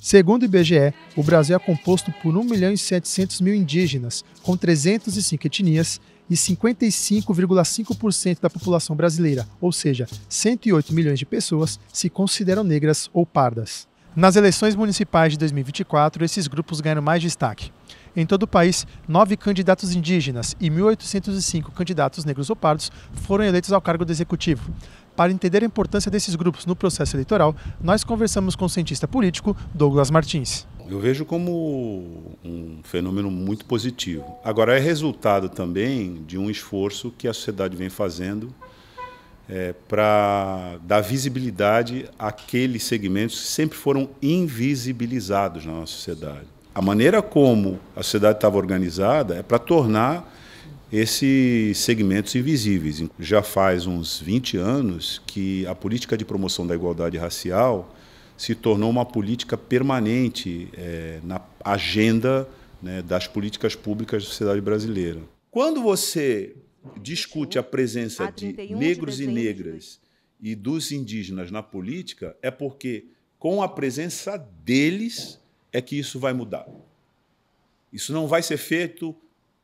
Segundo o IBGE, o Brasil é composto por 1 milhão e 700 mil indígenas, com 305 etnias e 55,5% da população brasileira, ou seja, 108 milhões de pessoas, se consideram negras ou pardas. Nas eleições municipais de 2024, esses grupos ganham mais destaque. Em todo o país, nove candidatos indígenas e 1.805 candidatos negros ou pardos foram eleitos ao cargo do executivo. Para entender a importância desses grupos no processo eleitoral, nós conversamos com o cientista político Douglas Martins. Eu vejo como um fenômeno muito positivo. Agora, é resultado também de um esforço que a sociedade vem fazendo é, para dar visibilidade àqueles segmentos que sempre foram invisibilizados na nossa sociedade a maneira como a sociedade estava organizada é para tornar esses segmentos invisíveis. Já faz uns 20 anos que a política de promoção da igualdade racial se tornou uma política permanente é, na agenda né, das políticas públicas da sociedade brasileira. Quando você discute a presença de negros e negras e dos indígenas na política, é porque, com a presença deles, é que isso vai mudar. Isso não vai ser feito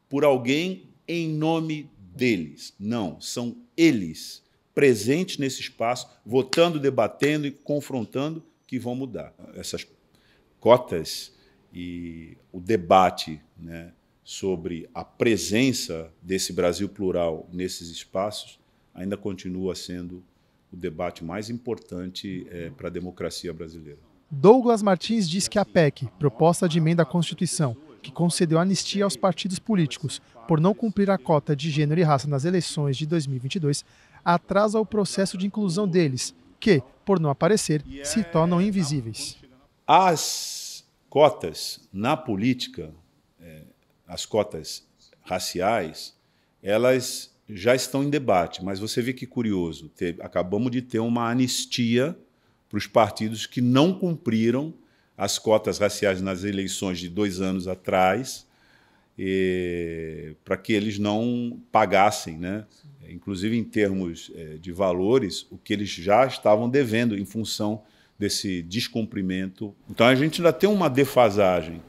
por alguém em nome deles. Não, são eles presentes nesse espaço, votando, debatendo e confrontando, que vão mudar. Essas cotas e o debate né, sobre a presença desse Brasil plural nesses espaços ainda continua sendo o debate mais importante é, para a democracia brasileira. Douglas Martins diz que a PEC, proposta de emenda à Constituição, que concedeu anistia aos partidos políticos por não cumprir a cota de gênero e raça nas eleições de 2022, atrasa o processo de inclusão deles, que, por não aparecer, se é tornam invisíveis. As cotas na política, é, as cotas raciais, elas já estão em debate, mas você vê que curioso, acabamos de ter uma anistia para os partidos que não cumpriram as cotas raciais nas eleições de dois anos atrás, para que eles não pagassem, né? inclusive em termos é, de valores, o que eles já estavam devendo em função desse descumprimento. Então a gente ainda tem uma defasagem.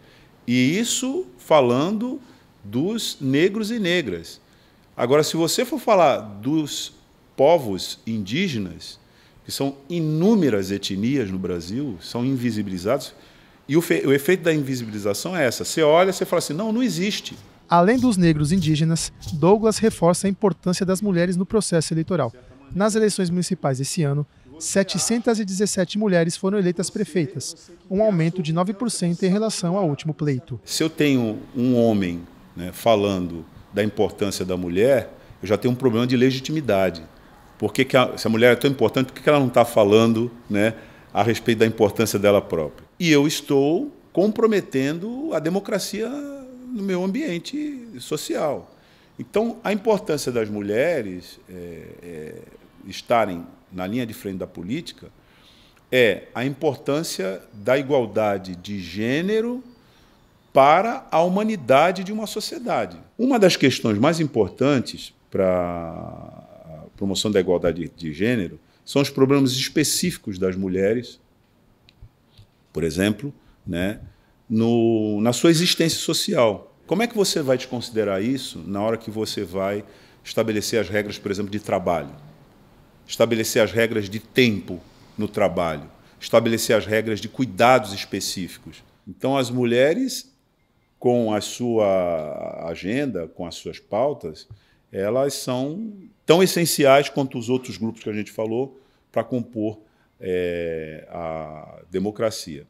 E isso falando dos negros e negras. Agora, se você for falar dos povos indígenas, que são inúmeras etnias no Brasil, são invisibilizados. E o, o efeito da invisibilização é essa. Você olha, você fala assim, não, não existe. Além dos negros indígenas, Douglas reforça a importância das mulheres no processo eleitoral. Nas eleições municipais desse ano, 717 mulheres foram eleitas prefeitas, um aumento de 9% em relação ao último pleito. Se eu tenho um homem né, falando da importância da mulher, eu já tenho um problema de legitimidade por que, que a, se a mulher é tão importante, por que, que ela não está falando né, a respeito da importância dela própria? E eu estou comprometendo a democracia no meu ambiente social. Então, a importância das mulheres é, é, estarem na linha de frente da política é a importância da igualdade de gênero para a humanidade de uma sociedade. Uma das questões mais importantes para promoção da igualdade de gênero são os problemas específicos das mulheres, por exemplo, né, no, na sua existência social. Como é que você vai desconsiderar isso na hora que você vai estabelecer as regras, por exemplo, de trabalho? Estabelecer as regras de tempo no trabalho? Estabelecer as regras de cuidados específicos? Então, as mulheres, com a sua agenda, com as suas pautas, elas são tão essenciais quanto os outros grupos que a gente falou para compor é, a democracia.